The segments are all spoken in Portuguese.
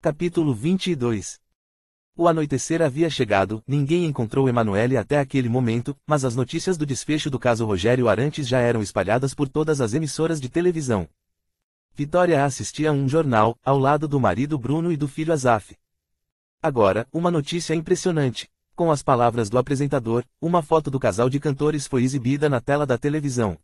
Capítulo 22 O anoitecer havia chegado, ninguém encontrou Emanuele até aquele momento, mas as notícias do desfecho do caso Rogério Arantes já eram espalhadas por todas as emissoras de televisão. Vitória assistia a um jornal, ao lado do marido Bruno e do filho Azaf. Agora, uma notícia impressionante. Com as palavras do apresentador, uma foto do casal de cantores foi exibida na tela da televisão.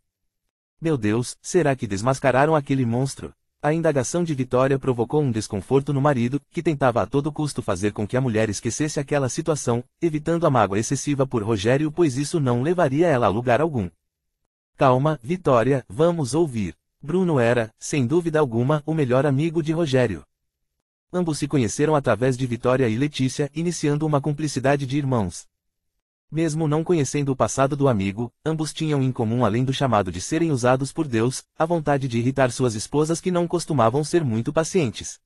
Meu Deus, será que desmascararam aquele monstro? A indagação de Vitória provocou um desconforto no marido, que tentava a todo custo fazer com que a mulher esquecesse aquela situação, evitando a mágoa excessiva por Rogério, pois isso não levaria ela a lugar algum. Calma, Vitória, vamos ouvir. Bruno era, sem dúvida alguma, o melhor amigo de Rogério. Ambos se conheceram através de Vitória e Letícia, iniciando uma cumplicidade de irmãos. Mesmo não conhecendo o passado do amigo, ambos tinham em comum além do chamado de serem usados por Deus, a vontade de irritar suas esposas que não costumavam ser muito pacientes.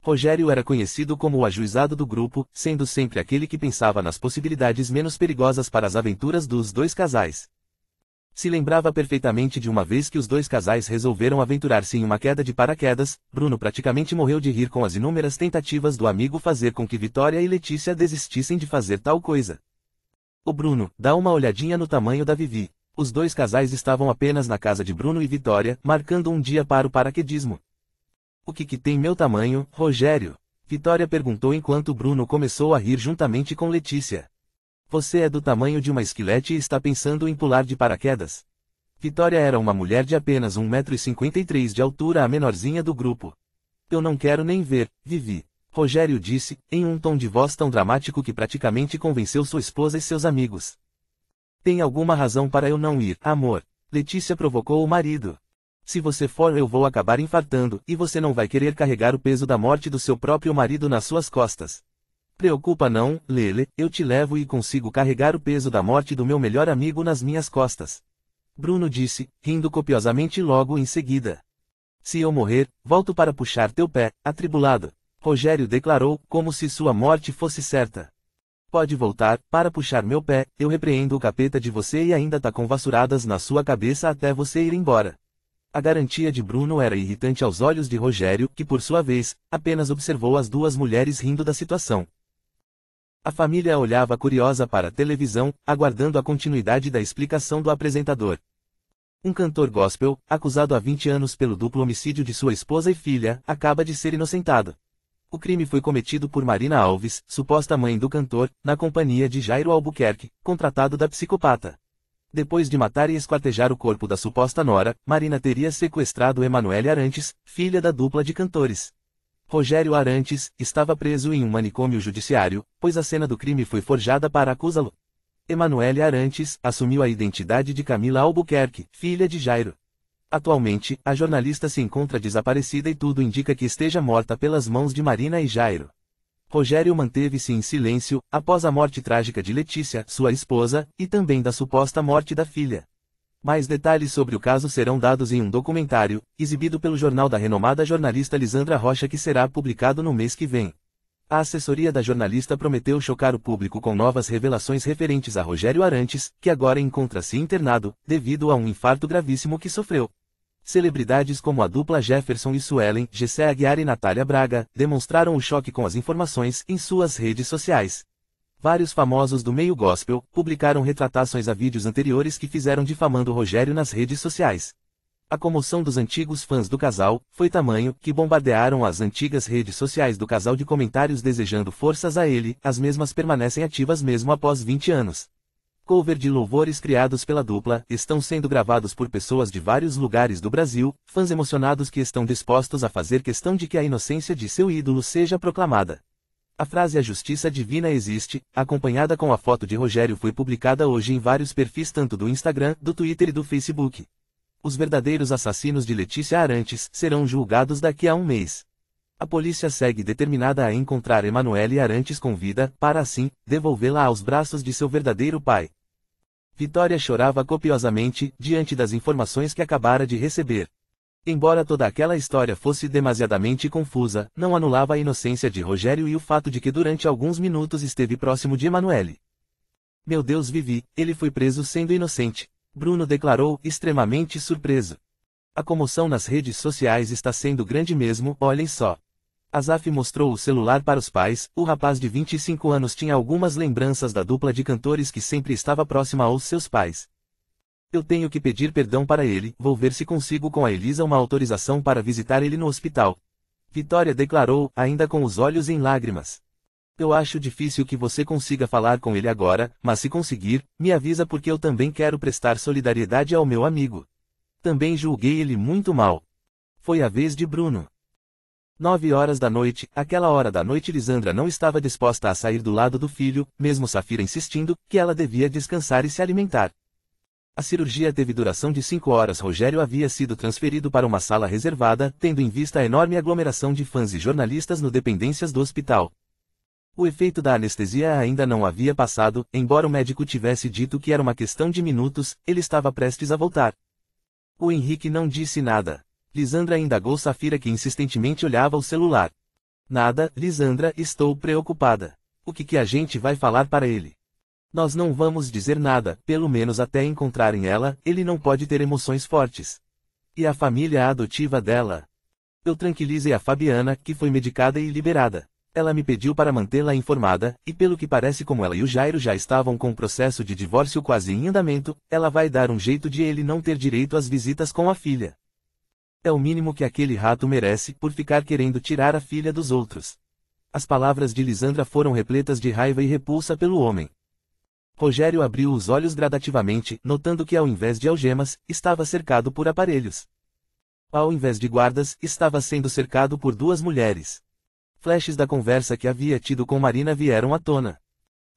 Rogério era conhecido como o ajuizado do grupo, sendo sempre aquele que pensava nas possibilidades menos perigosas para as aventuras dos dois casais. Se lembrava perfeitamente de uma vez que os dois casais resolveram aventurar-se em uma queda de paraquedas, Bruno praticamente morreu de rir com as inúmeras tentativas do amigo fazer com que Vitória e Letícia desistissem de fazer tal coisa. O Bruno, dá uma olhadinha no tamanho da Vivi. Os dois casais estavam apenas na casa de Bruno e Vitória, marcando um dia para o paraquedismo. O que que tem meu tamanho, Rogério? Vitória perguntou enquanto Bruno começou a rir juntamente com Letícia. Você é do tamanho de uma esquilete e está pensando em pular de paraquedas? Vitória era uma mulher de apenas 1,53m de altura a menorzinha do grupo. Eu não quero nem ver, Vivi. Rogério disse, em um tom de voz tão dramático que praticamente convenceu sua esposa e seus amigos. Tem alguma razão para eu não ir, amor? Letícia provocou o marido. Se você for, eu vou acabar infartando, e você não vai querer carregar o peso da morte do seu próprio marido nas suas costas. Preocupa não, Lele, eu te levo e consigo carregar o peso da morte do meu melhor amigo nas minhas costas. Bruno disse, rindo copiosamente logo em seguida. Se eu morrer, volto para puxar teu pé, atribulado. Rogério declarou, como se sua morte fosse certa. Pode voltar, para puxar meu pé, eu repreendo o capeta de você e ainda tá com vassouradas na sua cabeça até você ir embora. A garantia de Bruno era irritante aos olhos de Rogério, que por sua vez, apenas observou as duas mulheres rindo da situação. A família olhava curiosa para a televisão, aguardando a continuidade da explicação do apresentador. Um cantor gospel, acusado há 20 anos pelo duplo homicídio de sua esposa e filha, acaba de ser inocentado. O crime foi cometido por Marina Alves, suposta mãe do cantor, na companhia de Jairo Albuquerque, contratado da psicopata. Depois de matar e esquartejar o corpo da suposta nora, Marina teria sequestrado Emanuele Arantes, filha da dupla de cantores. Rogério Arantes estava preso em um manicômio judiciário, pois a cena do crime foi forjada para acusá-lo. Emanuele Arantes assumiu a identidade de Camila Albuquerque, filha de Jairo. Atualmente, a jornalista se encontra desaparecida e tudo indica que esteja morta pelas mãos de Marina e Jairo. Rogério manteve-se em silêncio, após a morte trágica de Letícia, sua esposa, e também da suposta morte da filha. Mais detalhes sobre o caso serão dados em um documentário, exibido pelo jornal da renomada jornalista Lisandra Rocha que será publicado no mês que vem. A assessoria da jornalista prometeu chocar o público com novas revelações referentes a Rogério Arantes, que agora encontra-se internado, devido a um infarto gravíssimo que sofreu. Celebridades como a dupla Jefferson e Suelen, Gessé Aguiar e Natália Braga, demonstraram o choque com as informações em suas redes sociais. Vários famosos do meio gospel publicaram retratações a vídeos anteriores que fizeram difamando Rogério nas redes sociais. A comoção dos antigos fãs do casal foi tamanho que bombardearam as antigas redes sociais do casal de comentários desejando forças a ele, as mesmas permanecem ativas mesmo após 20 anos. Cover de louvores criados pela dupla estão sendo gravados por pessoas de vários lugares do Brasil, fãs emocionados que estão dispostos a fazer questão de que a inocência de seu ídolo seja proclamada. A frase A Justiça Divina Existe, acompanhada com a foto de Rogério, foi publicada hoje em vários perfis tanto do Instagram, do Twitter e do Facebook. Os verdadeiros assassinos de Letícia Arantes serão julgados daqui a um mês. A polícia segue determinada a encontrar Emanuele Arantes com vida, para assim, devolvê-la aos braços de seu verdadeiro pai. Vitória chorava copiosamente, diante das informações que acabara de receber. Embora toda aquela história fosse demasiadamente confusa, não anulava a inocência de Rogério e o fato de que durante alguns minutos esteve próximo de Emanuele. Meu Deus vivi, ele foi preso sendo inocente. Bruno declarou, extremamente surpreso. A comoção nas redes sociais está sendo grande mesmo, olhem só. Azaf mostrou o celular para os pais, o rapaz de 25 anos tinha algumas lembranças da dupla de cantores que sempre estava próxima aos seus pais. Eu tenho que pedir perdão para ele, vou ver se consigo com a Elisa uma autorização para visitar ele no hospital. Vitória declarou, ainda com os olhos em lágrimas. Eu acho difícil que você consiga falar com ele agora, mas se conseguir, me avisa porque eu também quero prestar solidariedade ao meu amigo. Também julguei ele muito mal. Foi a vez de Bruno. Nove horas da noite, aquela hora da noite Lisandra não estava disposta a sair do lado do filho, mesmo Safira insistindo, que ela devia descansar e se alimentar. A cirurgia teve duração de cinco horas Rogério havia sido transferido para uma sala reservada, tendo em vista a enorme aglomeração de fãs e jornalistas no dependências do hospital. O efeito da anestesia ainda não havia passado, embora o médico tivesse dito que era uma questão de minutos, ele estava prestes a voltar. O Henrique não disse nada. Lisandra indagou Safira que insistentemente olhava o celular. Nada, Lisandra, estou preocupada. O que que a gente vai falar para ele? Nós não vamos dizer nada, pelo menos até encontrarem ela, ele não pode ter emoções fortes. E a família adotiva dela? Eu tranquilizei a Fabiana, que foi medicada e liberada. Ela me pediu para mantê-la informada, e pelo que parece como ela e o Jairo já estavam com o processo de divórcio quase em andamento, ela vai dar um jeito de ele não ter direito às visitas com a filha. É o mínimo que aquele rato merece por ficar querendo tirar a filha dos outros. As palavras de Lisandra foram repletas de raiva e repulsa pelo homem. Rogério abriu os olhos gradativamente, notando que ao invés de algemas, estava cercado por aparelhos. Ao invés de guardas, estava sendo cercado por duas mulheres. Flashes da conversa que havia tido com Marina vieram à tona.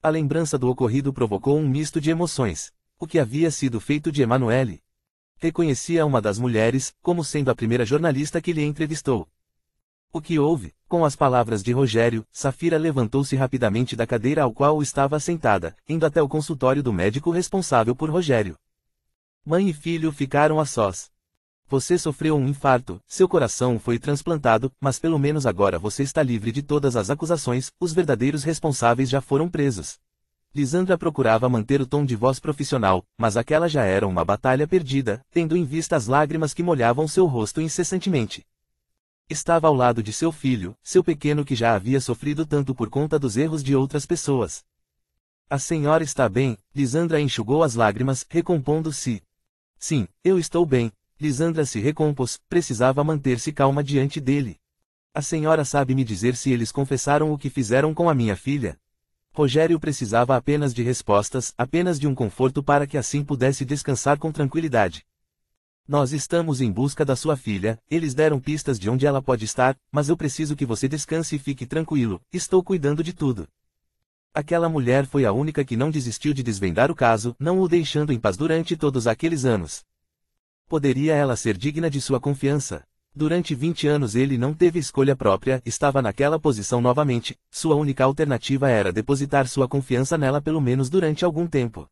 A lembrança do ocorrido provocou um misto de emoções. O que havia sido feito de Emanuele, Reconhecia uma das mulheres, como sendo a primeira jornalista que lhe entrevistou. O que houve? Com as palavras de Rogério, Safira levantou-se rapidamente da cadeira ao qual estava sentada, indo até o consultório do médico responsável por Rogério. Mãe e filho ficaram a sós. Você sofreu um infarto, seu coração foi transplantado, mas pelo menos agora você está livre de todas as acusações, os verdadeiros responsáveis já foram presos. Lisandra procurava manter o tom de voz profissional, mas aquela já era uma batalha perdida, tendo em vista as lágrimas que molhavam seu rosto incessantemente. Estava ao lado de seu filho, seu pequeno que já havia sofrido tanto por conta dos erros de outras pessoas. A senhora está bem, Lisandra enxugou as lágrimas, recompondo-se. Sim, eu estou bem. Lisandra se recompôs, precisava manter-se calma diante dele. A senhora sabe me dizer se eles confessaram o que fizeram com a minha filha? Rogério precisava apenas de respostas, apenas de um conforto para que assim pudesse descansar com tranquilidade. Nós estamos em busca da sua filha, eles deram pistas de onde ela pode estar, mas eu preciso que você descanse e fique tranquilo, estou cuidando de tudo. Aquela mulher foi a única que não desistiu de desvendar o caso, não o deixando em paz durante todos aqueles anos. Poderia ela ser digna de sua confiança? Durante 20 anos ele não teve escolha própria, estava naquela posição novamente, sua única alternativa era depositar sua confiança nela pelo menos durante algum tempo.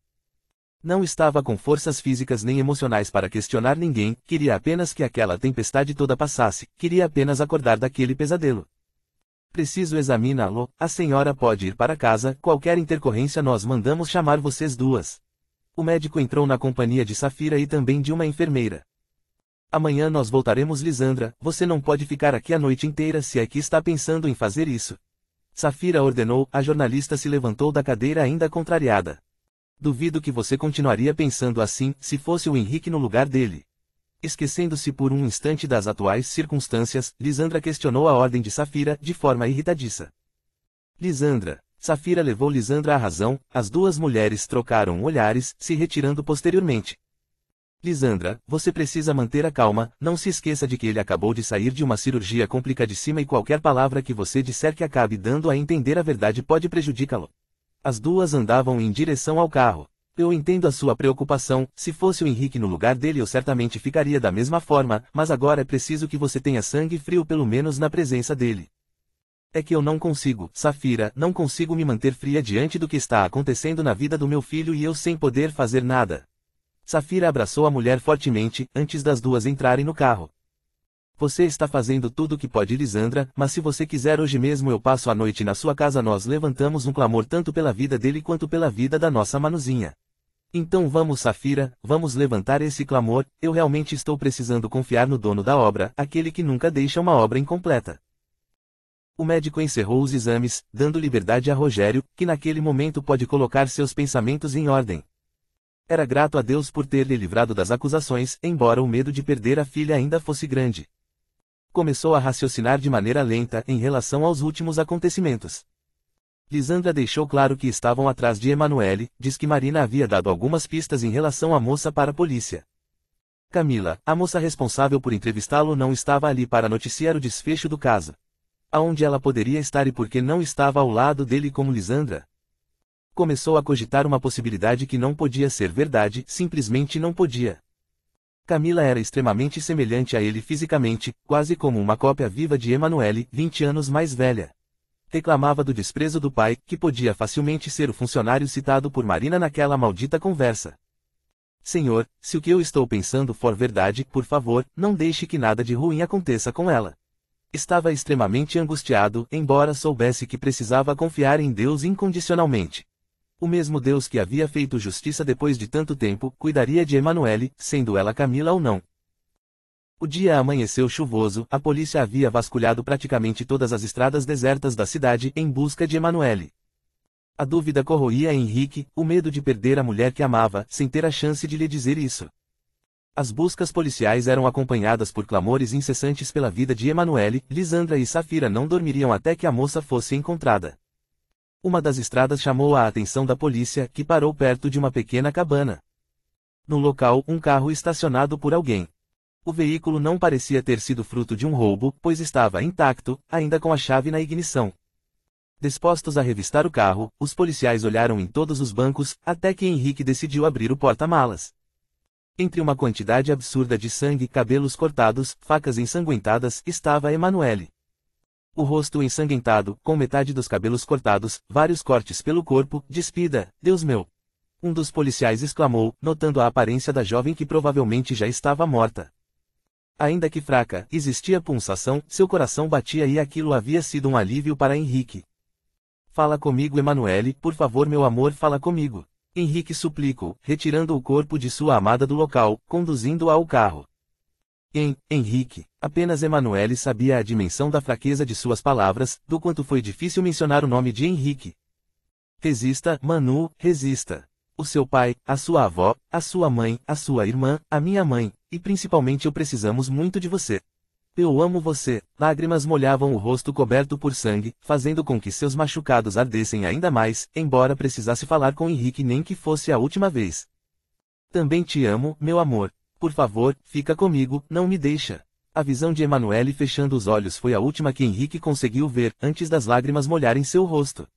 Não estava com forças físicas nem emocionais para questionar ninguém, queria apenas que aquela tempestade toda passasse, queria apenas acordar daquele pesadelo. Preciso examiná-lo, a senhora pode ir para casa, qualquer intercorrência nós mandamos chamar vocês duas. O médico entrou na companhia de Safira e também de uma enfermeira. Amanhã nós voltaremos Lisandra, você não pode ficar aqui a noite inteira se é que está pensando em fazer isso. Safira ordenou, a jornalista se levantou da cadeira ainda contrariada. Duvido que você continuaria pensando assim, se fosse o Henrique no lugar dele. Esquecendo-se por um instante das atuais circunstâncias, Lisandra questionou a ordem de Safira, de forma irritadiça. Lisandra. Safira levou Lisandra à razão, as duas mulheres trocaram olhares, se retirando posteriormente. Lisandra, você precisa manter a calma, não se esqueça de que ele acabou de sair de uma cirurgia complicadíssima e qualquer palavra que você disser que acabe dando a entender a verdade pode prejudicá-lo. As duas andavam em direção ao carro. Eu entendo a sua preocupação, se fosse o Henrique no lugar dele eu certamente ficaria da mesma forma, mas agora é preciso que você tenha sangue frio pelo menos na presença dele. É que eu não consigo, Safira, não consigo me manter fria diante do que está acontecendo na vida do meu filho e eu sem poder fazer nada. Safira abraçou a mulher fortemente, antes das duas entrarem no carro. Você está fazendo tudo o que pode, Lisandra, mas se você quiser hoje mesmo eu passo a noite na sua casa. Nós levantamos um clamor tanto pela vida dele quanto pela vida da nossa Manuzinha. Então vamos, Safira, vamos levantar esse clamor. Eu realmente estou precisando confiar no dono da obra, aquele que nunca deixa uma obra incompleta. O médico encerrou os exames, dando liberdade a Rogério, que naquele momento pode colocar seus pensamentos em ordem. Era grato a Deus por ter lhe livrado das acusações, embora o medo de perder a filha ainda fosse grande. Começou a raciocinar de maneira lenta em relação aos últimos acontecimentos. Lisandra deixou claro que estavam atrás de Emanuele, diz que Marina havia dado algumas pistas em relação à moça para a polícia. Camila, a moça responsável por entrevistá-lo não estava ali para noticiar o desfecho do caso. Aonde ela poderia estar e por que não estava ao lado dele como Lisandra? começou a cogitar uma possibilidade que não podia ser verdade, simplesmente não podia. Camila era extremamente semelhante a ele fisicamente, quase como uma cópia viva de Emanuele, 20 anos mais velha. Reclamava do desprezo do pai, que podia facilmente ser o funcionário citado por Marina naquela maldita conversa. Senhor, se o que eu estou pensando for verdade, por favor, não deixe que nada de ruim aconteça com ela. Estava extremamente angustiado, embora soubesse que precisava confiar em Deus incondicionalmente. O mesmo Deus que havia feito justiça depois de tanto tempo, cuidaria de Emanuele, sendo ela Camila ou não. O dia amanheceu chuvoso, a polícia havia vasculhado praticamente todas as estradas desertas da cidade em busca de Emanuele. A dúvida corroía Henrique, o medo de perder a mulher que amava, sem ter a chance de lhe dizer isso. As buscas policiais eram acompanhadas por clamores incessantes pela vida de Emanuele, Lisandra e Safira não dormiriam até que a moça fosse encontrada. Uma das estradas chamou a atenção da polícia, que parou perto de uma pequena cabana. No local, um carro estacionado por alguém. O veículo não parecia ter sido fruto de um roubo, pois estava intacto, ainda com a chave na ignição. Dispostos a revistar o carro, os policiais olharam em todos os bancos, até que Henrique decidiu abrir o porta-malas. Entre uma quantidade absurda de sangue, cabelos cortados, facas ensanguentadas, estava Emanuele o rosto ensanguentado, com metade dos cabelos cortados, vários cortes pelo corpo, despida, Deus meu! Um dos policiais exclamou, notando a aparência da jovem que provavelmente já estava morta. Ainda que fraca, existia pulsação, seu coração batia e aquilo havia sido um alívio para Henrique. Fala comigo, Emanuele, por favor, meu amor, fala comigo. Henrique suplicou, retirando o corpo de sua amada do local, conduzindo-a ao carro. Em Henrique, apenas Emanuele sabia a dimensão da fraqueza de suas palavras, do quanto foi difícil mencionar o nome de Henrique. Resista, Manu, resista. O seu pai, a sua avó, a sua mãe, a sua irmã, a minha mãe, e principalmente eu precisamos muito de você. Eu amo você. Lágrimas molhavam o rosto coberto por sangue, fazendo com que seus machucados ardessem ainda mais, embora precisasse falar com Henrique nem que fosse a última vez. Também te amo, meu amor. Por favor, fica comigo, não me deixa. A visão de Emanuele fechando os olhos foi a última que Henrique conseguiu ver, antes das lágrimas molharem seu rosto.